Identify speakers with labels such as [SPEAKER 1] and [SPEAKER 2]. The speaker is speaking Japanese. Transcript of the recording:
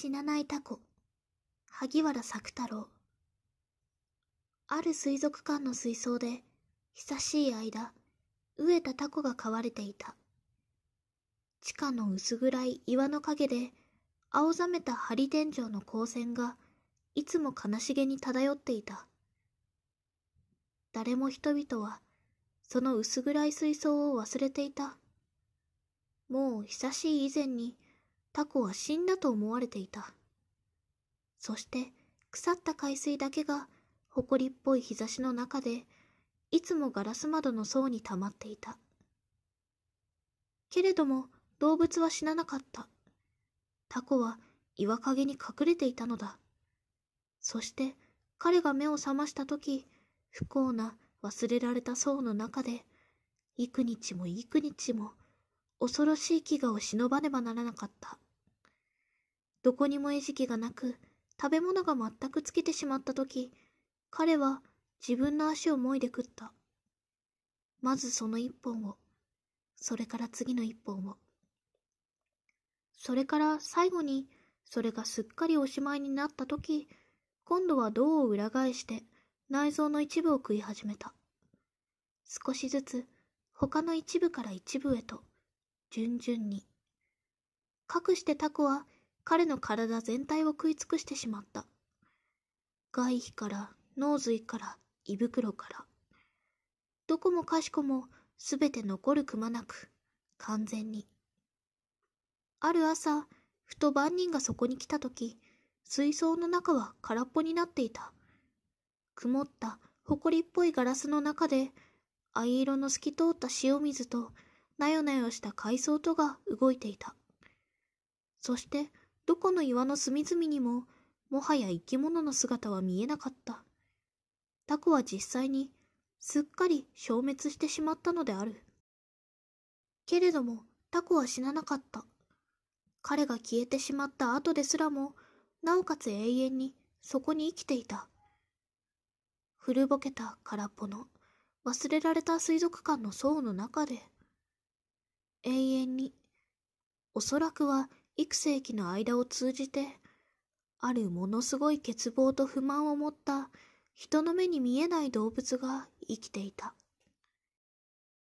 [SPEAKER 1] 死なないタコ萩原作太郎ある水族館の水槽で久しい間飢えたタコが飼われていた地下の薄暗い岩の陰で青ざめた針天井の光線がいつも悲しげに漂っていた誰も人々はその薄暗い水槽を忘れていたもう久しい以前にタコは死んだと思われていたそして腐った海水だけが埃っぽい日差しの中でいつもガラス窓の層に溜まっていたけれども動物は死ななかったタコは岩陰に隠れていたのだそして彼が目を覚ました時不幸な忘れられた層の中で幾日も幾日も恐ろしい飢餓を忍ばねばならなかった。どこにも餌食がなく、食べ物が全く尽きてしまった時、彼は自分の足をもいで食った。まずその一本を、それから次の一本を。それから最後に、それがすっかりおしまいになった時、今度は胴を裏返して内臓の一部を食い始めた。少しずつ他の一部から一部へと順々に。かくしてタコは彼の体全体を食い尽くしてしまった。外皮から脳髄から胃袋から。どこもかしこもすべて残るくまなく、完全に。ある朝、ふと番人がそこに来た時、水槽の中は空っぽになっていた。曇った、埃っぽいガラスの中で、藍色の透き通った塩水と、なよなよした海藻とが動いていた。そして、どこの岩の隅々にも、もはや生き物の姿は見えなかった。タコは実際に、すっかり消滅してしまったのである。けれども、タコは死ななかった。彼が消えてしまった後ですらも、なおかつ永遠にそこに生きていた。古ぼけた空っぽの忘れられた水族館の層の中で。永遠に、おそらくは幾世紀の間を通じて、あるものすごい欠乏と不満を持った人の目に見えない動物が生きていた。